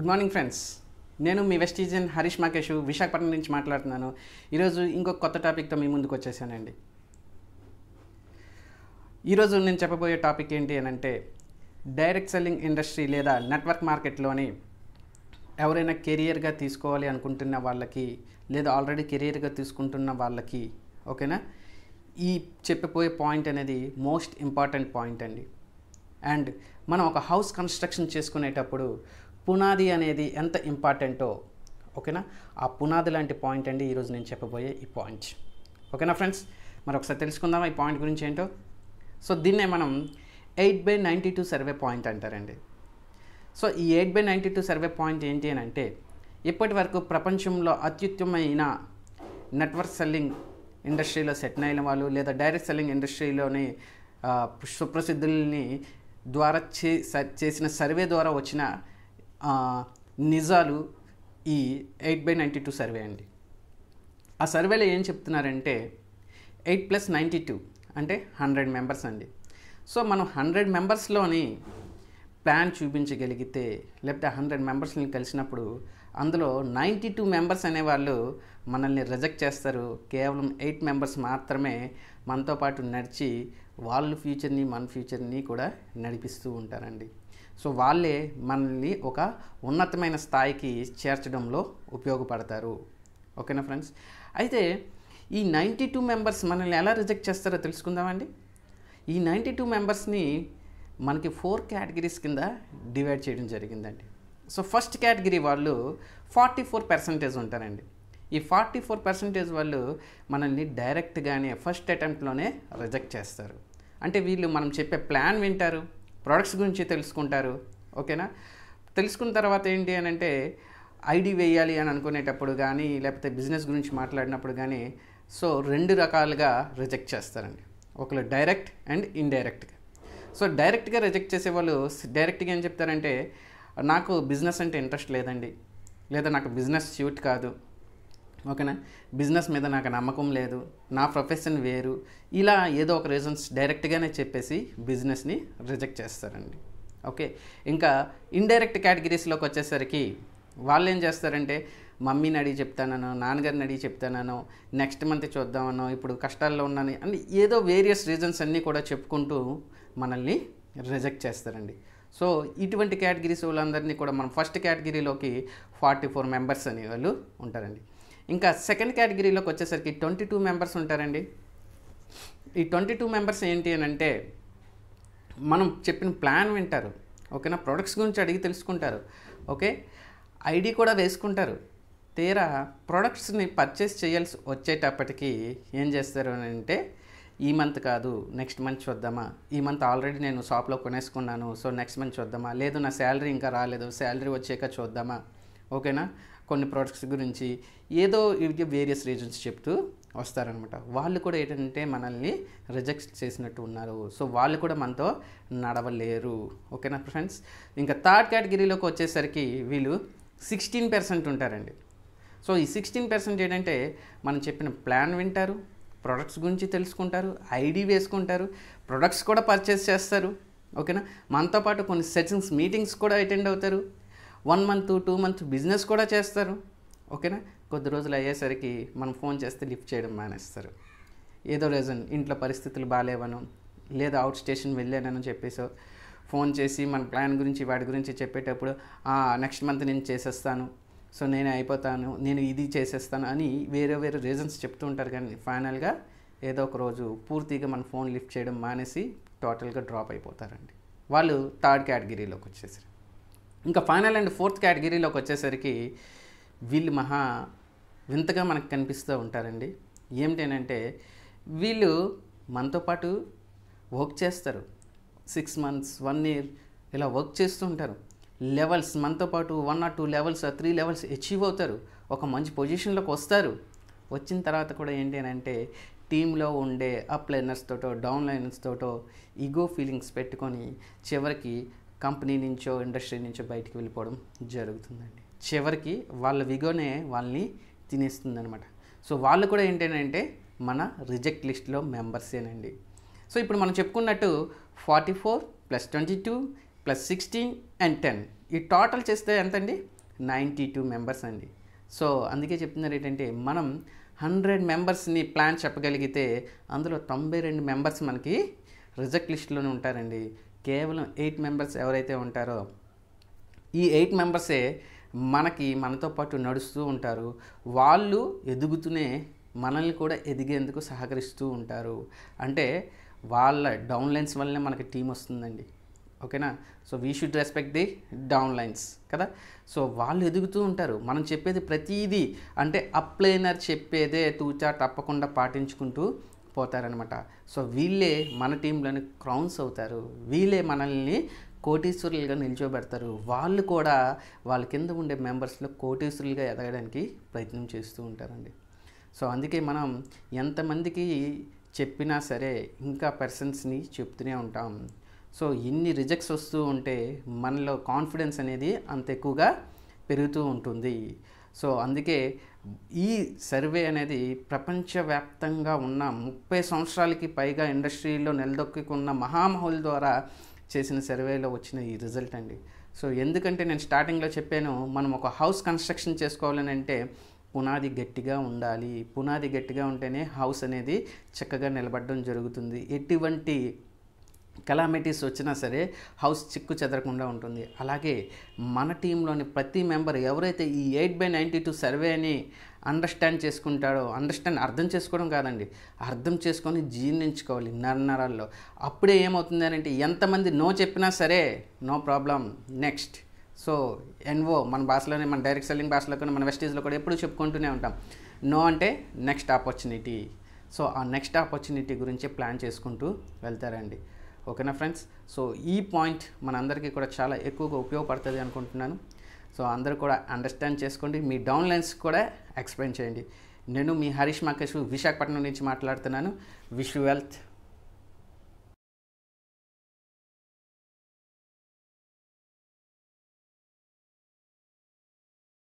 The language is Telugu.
గుడ్ మార్నింగ్ ఫ్రెండ్స్ నేను మీ వెస్టీజియన్ హరీష్ మాకేష్ విశాఖపట్నం నుంచి మాట్లాడుతున్నాను ఈరోజు ఇంకొక కొత్త టాపిక్తో మీ ముందుకు వచ్చేసానండి ఈరోజు నేను చెప్పబోయే టాపిక్ ఏంటి అని అంటే డైరెక్ట్ సెల్లింగ్ ఇండస్ట్రీ లేదా నెట్వర్క్ మార్కెట్లోని ఎవరైనా కెరియర్గా తీసుకోవాలి అనుకుంటున్న వాళ్ళకి లేదా ఆల్రెడీ కెరియర్గా తీసుకుంటున్న వాళ్ళకి ఓకేనా ఈ చెప్పబోయే పాయింట్ అనేది మోస్ట్ ఇంపార్టెంట్ పాయింట్ అండి అండ్ మనం ఒక హౌస్ కన్స్ట్రక్షన్ చేసుకునేటప్పుడు పునాది అనేది ఎంత ఇంపార్టెంటో ఓకేనా ఆ పునాది లాంటి పాయింట్ అండి ఈరోజు నేను చెప్పబోయే ఈ పాయింట్ ఓకేనా ఫ్రెండ్స్ మరి ఒకసారి తెలుసుకుందాం ఈ పాయింట్ గురించి ఏంటో సో దీన్నే మనం eight by ninety two survey point అంటారండి సో ఈ eight by ninety two survey point ఏంటి అని అంటే ఇప్పటి వరకు ప్రపంచంలో అత్యుత్తమైన నెట్వర్క్ సెల్లింగ్ ఇండస్ట్రీలో సెటిల్ అయిన వాళ్ళు లేదా డైరెక్ట్ సెల్లింగ్ ఇండస్ట్రీలోని సుప్రసిద్ధుల్ని ద్వారా చేసిన సర్వే ద్వారా వచ్చిన నిజాలు ఈ eight by ninety two survey అండి ఆ సర్వేలో ఏం చెప్తున్నారంటే ఎయిట్ ప్లస్ నైంటీ టూ అంటే హండ్రెడ్ మెంబర్స్ అండి సో మనం హండ్రెడ్ మెంబర్స్లోని ప్లాన్ చూపించగలిగితే లేకపోతే హండ్రెడ్ మెంబర్స్ని కలిసినప్పుడు అందులో నైంటీ టూ మెంబర్స్ అనేవాళ్ళు మనల్ని రిజెక్ట్ చేస్తారు కేవలం ఎయిట్ మెంబర్స్ మాత్రమే మనతో పాటు నడిచి వాళ్ళ ఫ్యూచర్ని మన ఫ్యూచర్ని కూడా నడిపిస్తూ ఉంటారండి సో వాళ్ళే మనల్ని ఒక ఉన్నతమైన స్థాయికి చేర్చడంలో ఉపయోగపడతారు ఓకేనా ఫ్రెండ్స్ అయితే ఈ నైంటీ టూ మెంబర్స్ మనల్ని ఎలా రిజెక్ట్ చేస్తారో తెలుసుకుందామండి ఈ నైంటీ టూ మెంబర్స్ని మనకి ఫోర్ కేటగిరీస్ కింద డివైడ్ చేయడం జరిగిందండి సో ఫస్ట్ కేటగిరీ వాళ్ళు ఫార్టీ ఫోర్ పర్సంటేజ్ ఉంటారండి ఈ ఫార్టీ ఫోర్ పర్సంటేజ్ వాళ్ళు మనల్ని డైరెక్ట్గానే ఫస్ట్ అటెంప్ట్లోనే రిజెక్ట్ చేస్తారు అంటే వీళ్ళు మనం చెప్పే ప్లాన్ వింటారు ప్రొడక్ట్స్ గురించి తెలుసుకుంటారు ఓకేనా తెలుసుకున్న తర్వాత ఏంటి అని అంటే ఐడి వేయాలి అని అనుకునేటప్పుడు కానీ లేకపోతే బిజినెస్ గురించి మాట్లాడినప్పుడు కానీ సో రెండు రకాలుగా రిజెక్ట్ చేస్తారండి ఒకళ్ళు డైరెక్ట్ అండ్ ఇండైరెక్ట్గా సో డైరెక్ట్గా రిజెక్ట్ చేసే వాళ్ళు డైరెక్ట్గా ఏం చెప్తారంటే నాకు బిజినెస్ అంటే ఇంట్రెస్ట్ లేదండి లేదా నాకు బిజినెస్ సూట్ కాదు ఓకేనా బిజినెస్ మీద నాకు నమ్మకం లేదు నా ప్రొఫెషన్ వేరు ఇలా ఏదో ఒక రీజన్స్ డైరెక్ట్గానే చెప్పేసి బిజినెస్ని రిజెక్ట్ చేస్తారండి ఓకే ఇంకా ఇండైరెక్ట్ కేటగిరీస్లోకి వచ్చేసరికి వాళ్ళు ఏం చేస్తారంటే మమ్మీని అడిగి చెప్తానను నాన్నగారిని అడిగి చెప్తానను నెక్స్ట్ మంత్ చూద్దామనో ఇప్పుడు కష్టాల్లో ఉన్నాను అని ఏదో వేరియస్ రీజన్స్ అన్నీ కూడా చెప్పుకుంటూ మనల్ని రిజెక్ట్ చేస్తారండి సో ఇటువంటి కేటగిరీస్ వాళ్ళందరినీ కూడా మనం ఫస్ట్ కేటగిరీలోకి ఫార్టీ ఫోర్ మెంబర్స్ అనే వాళ్ళు ఉంటారండి ఇంకా సెకండ్ కేటగిరీలోకి వచ్చేసరికి ట్వంటీ టూ మెంబర్స్ ఉంటారండి ఈ ట్వంటీ టూ మెంబర్స్ ఏంటి అని అంటే మనం చెప్పిన ప్లాన్ వింటారు ఓకేనా ప్రొడక్ట్స్ గురించి అడిగి తెలుసుకుంటారు ఓకే ఐడి కూడా వేసుకుంటారు తీరా ప్రొడక్ట్స్ని పర్చేస్ చేయాల్సి వచ్చేటప్పటికి ఏం చేస్తారు అని అంటే ఈ మంత్ కాదు నెక్స్ట్ మంత్ చూద్దామా ఈ మంత్ ఆల్రెడీ నేను షాప్లో కొనేసుకున్నాను సో నెక్స్ట్ మంత్ చూద్దామా లేదు నా శాలరీ ఇంకా రాలేదు శాలరీ వచ్చాక చూద్దామా ఓకేనా కొన్ని ప్రోడక్ట్స్ గురించి ఏదో ఇది వేరియస్ రీజన్స్ చెప్తూ వస్తారనమాట వాళ్ళు కూడా ఏంటంటే మనల్ని రిజెక్ట్ చేసినట్టు ఉన్నారు సో వాళ్ళు కూడా మనతో నడవలేరు ఓకేనా ఫ్రెండ్స్ ఇంకా థర్డ్ కేటగిరీలోకి వచ్చేసరికి వీళ్ళు సిక్స్టీన్ పర్సెంట్ ఉంటారండి సో ఈ సిక్స్టీన్ పర్సెంట్ ఏంటంటే మనం చెప్పిన ప్లాన్ వింటారు ప్రొడక్ట్స్ గురించి తెలుసుకుంటారు ఐడి వేసుకుంటారు ప్రొడక్ట్స్ కూడా పర్చేస్ చేస్తారు ఓకేనా మనతో పాటు కొన్ని సెషన్స్ మీటింగ్స్ కూడా అటెండ్ అవుతారు one month two month business కూడా చేస్తారు ఓకేనా కొద్ది రోజులు అయ్యేసరికి మనం ఫోన్ చేస్తే లిఫ్ట్ చేయడం మానేస్తారు ఏదో రీజన్ ఇంట్లో పరిస్థితులు బాగాలేవను లేదా అవుట్ స్టేషన్ వెళ్ళానని చెప్పేసో ఫోన్ చేసి మన ప్లాన్ గురించి వాటి గురించి చెప్పేటప్పుడు నెక్స్ట్ మంత్ నేను చేసేస్తాను సో నేను అయిపోతాను నేను ఇది చేసేస్తాను అని వేరే వేరే రీజన్స్ చెప్తూ ఉంటారు కానీ ఫైనల్గా ఏదో ఒక రోజు పూర్తిగా మన ఫోన్ లిఫ్ట్ చేయడం మానేసి టోటల్గా డ్రాప్ అయిపోతారండి వాళ్ళు థర్డ్ కేటగిరీలోకి వచ్చేసారు ఇంకా ఫైనల్ అండ్ ఫోర్త్ కేటగిరీలోకి వచ్చేసరికి వీళ్ళు మహా వింతగా మనకు కనిపిస్తూ ఉంటారండి ఏమిటనంటే వీళ్ళు మనతో పాటు వర్క్ చేస్తారు సిక్స్ మంత్స్ వన్ ఇయర్ ఇలా వర్క్ చేస్తూ ఉంటారు లెవెల్స్ మనతో పాటు one or two levels three levels achieve అవుతారు ఒక మంచి పొజిషన్లోకి వస్తారు వచ్చిన తర్వాత కూడా ఏంటి అని అంటే టీంలో ఉండే అప్ లైనర్స్ తోటో డౌన్ లైనర్స్ తోటో ఈగో ఫీలింగ్స్ పెట్టుకొని చివరికి కంపెనీ నుంచో ఇండస్ట్రీ నుంచో బయటికి వెళ్ళిపోవడం జరుగుతుందండి చివరికి వాళ్ళ విగోనే వాళ్ళని తినేస్తుందనమాట సో వాళ్ళు కూడా ఏంటంటే మన రిజెక్ట్ లిస్ట్లో మెంబర్సేనండి సో ఇప్పుడు మనం చెప్పుకున్నట్టు forty four plus twenty two plus sixteen and ten ఈ టోటల్ చేస్తే ఎంతండి నైంటీ టూ మెంబర్స్ అండి సో అందుకే చెప్తున్నారు ఏంటంటే మనం హండ్రెడ్ మెంబర్స్ని ప్లాన్ చెప్పగలిగితే అందులో తొంభై రెండు మెంబర్స్ మనకి రిజెక్ట్ లిస్ట్లోనే ఉంటారండి కేవలం ఎయిట్ మెంబర్స్ ఎవరైతే ఉంటారో ఈ ఎయిట్ మెంబర్సే మనకి మనతో పాటు నడుస్తూ ఉంటారు వాళ్ళు ఎదుగుతూనే మనల్ని కూడా ఎదిగేందుకు సహకరిస్తూ ఉంటారు అంటే వాళ్ళ డౌన్ లైన్స్ వల్లనే మనకి టీం వస్తుందండి ఓకేనా so we should respect the down lines కదా సో వాళ్ళు ఎదుగుతూ ఉంటారు మనం చెప్పేది ప్రతీది అంటే అప్లైనర్ చెప్పేదే తూచా తప్పకుండా పాటించుకుంటూ పోతారనమాట సో వీళ్ళే మన టీంలోని క్రౌన్స్ అవుతారు వీళ్ళే మనల్ని కోటీశ్వరులుగా నిల్చోబెడతారు వాళ్ళు కూడా వాళ్ళ కింద ఉండే మెంబర్స్లో కోటీశ్వరులుగా ఎదగడానికి ప్రయత్నం చేస్తూ ఉంటారండి సో అందుకే మనం ఎంతమందికి చెప్పినా సరే ఇంకా పర్సన్స్ని చెప్తూనే ఉంటాం సో ఇన్ని రిజెక్ట్స్ వస్తూ ఉంటే మనలో కాన్ఫిడెన్స్ అనేది అంత ఎక్కువగా పెరుగుతూ ఉంటుంది సో అందుకే ఈ సర్వే అనేది ప్రపంచవ్యాప్తంగా ఉన్న ముప్పై సంవత్సరాలకి పైగా ఇండస్ట్రీలో నిలదొక్కున్న మహామహుల ద్వారా చేసిన సర్వేలో వచ్చిన ఈ రిజల్ట్ అండి సో ఎందుకంటే నేను స్టార్టింగ్లో చెప్పాను మనం ఒక హౌస్ కన్స్ట్రక్షన్ చేసుకోవాలని అంటే పునాది గట్టిగా ఉండాలి పునాది గట్టిగా ఉంటేనే హౌస్ అనేది చక్కగా నిలబడడం జరుగుతుంది ఎటువంటి కెలామిటీస్ వచ్చినా సరే హౌస్ చిక్కు చెదరకుండా ఉంటుంది అలాగే మన టీంలోని ప్రతి మెంబర్ ఎవరైతే ఈ eight by ninety two survey అని అండర్స్టాండ్ చేసుకుంటాడో అండర్స్టాండ్ అర్థం చేసుకోవడం కాదండి అర్థం చేసుకొని జీర్ణించుకోవాలి నరాల్లో అప్పుడే ఏమవుతుంది అంటే ఎంతమంది నో చెప్పినా సరే no problem next so N O మన భాషలోనే మన డైరెక్ట్ సెల్లింగ్ భాషలో మన వెస్టీజ్లో కూడా ఎప్పుడు చెప్పుకుంటూనే ఉంటాం నో అంటే నెక్స్ట్ ఆపర్చునిటీ సో ఆ నెక్స్ట్ ఆపర్చునిటీ గురించి ప్లాన్ చేసుకుంటూ వెళ్తారండి ఓకేనా ఫ్రెండ్స్ సో ఈ పాయింట్ మనందరికీ కూడా చాలా ఎక్కువగా ఉపయోగపడుతుంది అనుకుంటున్నాను సో అందరూ కూడా అండర్స్టాండ్ చేసుకోండి మీ డౌన్ లైన్స్ కూడా ఎక్స్ప్లెయిన్ చేయండి నేను మీ హరీష్ మాకేష్ విశాఖపట్నం నుంచి మాట్లాడుతున్నాను విష్ వెల్త్